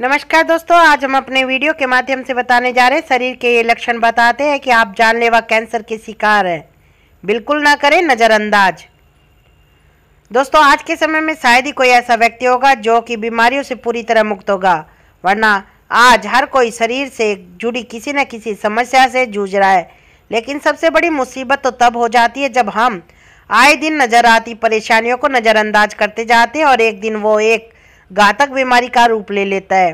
नमस्कार दोस्तों आज हम अपने वीडियो के माध्यम से बताने जा रहे हैं शरीर के ये लक्षण बताते हैं कि आप जानलेवा कैंसर के शिकार हैं बिल्कुल ना करें नज़रअंदाज दोस्तों आज के समय में शायद ही कोई ऐसा व्यक्ति होगा जो कि बीमारियों से पूरी तरह मुक्त होगा वरना आज हर कोई शरीर से जुड़ी किसी न किसी समस्या से जूझ रहा है लेकिन सबसे बड़ी मुसीबत तो तब हो जाती है जब हम आए दिन नज़र आती परेशानियों को नज़रअंदाज करते जाते हैं और एक दिन वो एक घातक बीमारी का रूप ले लेता है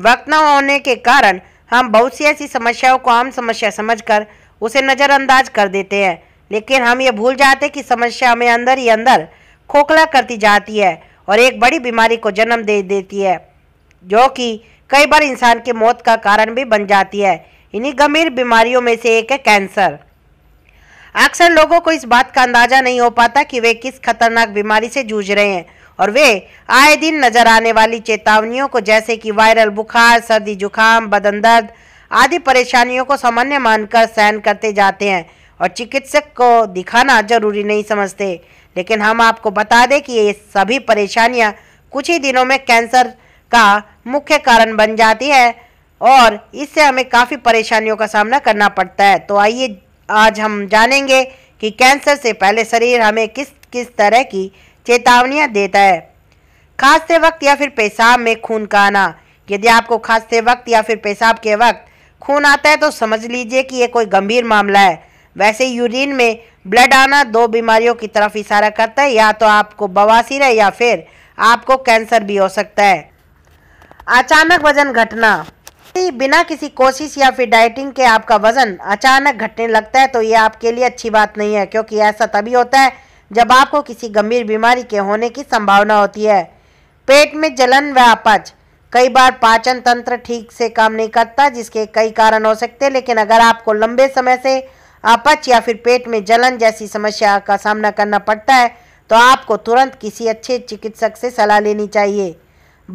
वक्त न होने के कारण हम बहुत सी ऐसी समस्याओं को आम समस्या समझकर उसे नज़रअंदाज कर देते हैं लेकिन हम ये भूल जाते कि समस्या हमें अंदर ही अंदर खोखला करती जाती है और एक बड़ी बीमारी को जन्म दे देती है जो कि कई बार इंसान की मौत का कारण भी बन जाती है इन्हीं गंभीर बीमारियों में से एक है कैंसर अक्सर लोगों को इस बात का अंदाज़ा नहीं हो पाता कि वे किस खतरनाक बीमारी से जूझ रहे हैं और वे आए दिन नजर आने वाली चेतावनियों को जैसे कि वायरल बुखार सर्दी जुकाम बदन दर्द आदि परेशानियों को सामान्य मानकर सहन करते जाते हैं और चिकित्सक को दिखाना जरूरी नहीं समझते लेकिन हम आपको बता दें कि ये सभी परेशानियां कुछ ही दिनों में कैंसर का मुख्य कारण बन जाती है और इससे हमें काफ़ी परेशानियों का सामना करना पड़ता है तो आइए आज हम जानेंगे कि कैंसर से पहले शरीर हमें किस किस तरह की चेतावनियां देता है खांसते वक्त या फिर पेशाब में खून का आना यदि आपको खांसते वक्त या फिर पेशाब के वक्त खून आता है तो समझ लीजिए कि यह कोई गंभीर मामला है वैसे यूरिन में ब्लड आना दो बीमारियों की तरफ इशारा करता है या तो आपको बवासीर है या फिर आपको कैंसर भी हो सकता है अचानक वजन घटना बिना किसी कोशिश या फिर डाइटिंग के आपका वजन अचानक घटने लगता है तो ये आपके लिए अच्छी बात नहीं है क्योंकि ऐसा तभी होता है जब आपको किसी गंभीर बीमारी के होने की संभावना होती है पेट में जलन व अपच कई बार पाचन तंत्र ठीक से काम नहीं करता जिसके कई कारण हो सकते हैं लेकिन अगर आपको लंबे समय से अपच या फिर पेट में जलन जैसी समस्या का सामना करना पड़ता है तो आपको तुरंत किसी अच्छे चिकित्सक से सलाह लेनी चाहिए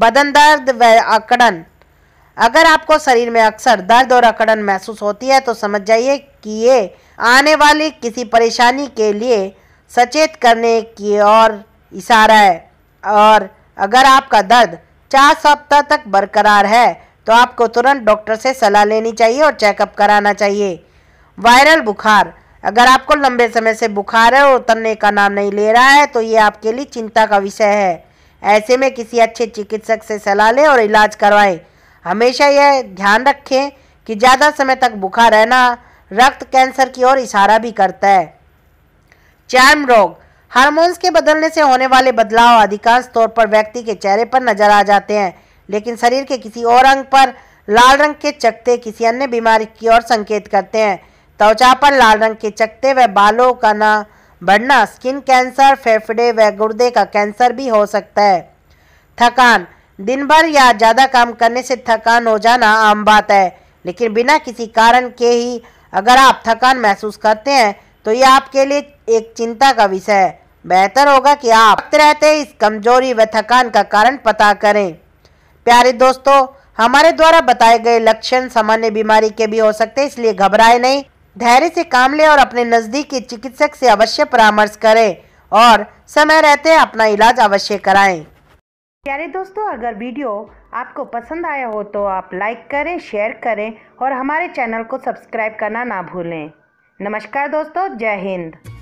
बदन दर्द व अकड़न अगर आपको शरीर में अक्सर दर्द और अकड़न महसूस होती है तो समझ जाइए कि ये आने वाली किसी परेशानी के लिए सचेत करने की ओर इशारा है और अगर आपका दर्द चार सप्ताह तक बरकरार है तो आपको तुरंत डॉक्टर से सलाह लेनी चाहिए और चेकअप कराना चाहिए वायरल बुखार अगर आपको लंबे समय से बुखार है और उतरने का नाम नहीं ले रहा है तो ये आपके लिए चिंता का विषय है ऐसे में किसी अच्छे चिकित्सक से सलाह लें और इलाज करवाएं हमेशा यह ध्यान रखें कि ज़्यादा समय तक बुखार रहना रक्त कैंसर की ओर इशारा भी करता है चैम रोग हार्मोन्स के बदलने से होने वाले बदलाव अधिकांश तौर पर व्यक्ति के चेहरे पर नजर आ जाते हैं लेकिन शरीर के किसी और अंग पर लाल रंग के चकते किसी अन्य बीमारी की ओर संकेत करते हैं त्वचा पर लाल रंग के चकते व बालों का ना बढ़ना स्किन कैंसर फेफड़े व गुर्दे का कैंसर भी हो सकता है थकान दिन भर या ज़्यादा काम करने से थकान हो जाना आम बात है लेकिन बिना किसी कारण के ही अगर आप थकान महसूस करते हैं तो ये आपके लिए एक चिंता का विषय है बेहतर होगा कि आप रहते इस कमजोरी व थकान का कारण पता करें प्यारे दोस्तों हमारे द्वारा बताए गए लक्षण सामान्य बीमारी के भी हो सकते हैं इसलिए घबराए नहीं धैर्य से काम लें और अपने नज़दीकी चिकित्सक से अवश्य परामर्श करें और समय रहते अपना इलाज अवश्य कराएं प्यारे दोस्तों अगर वीडियो आपको पसंद आया हो तो आप लाइक करें शेयर करें और हमारे चैनल को सब्सक्राइब करना ना भूलें नमस्कार दोस्तों जय हिंद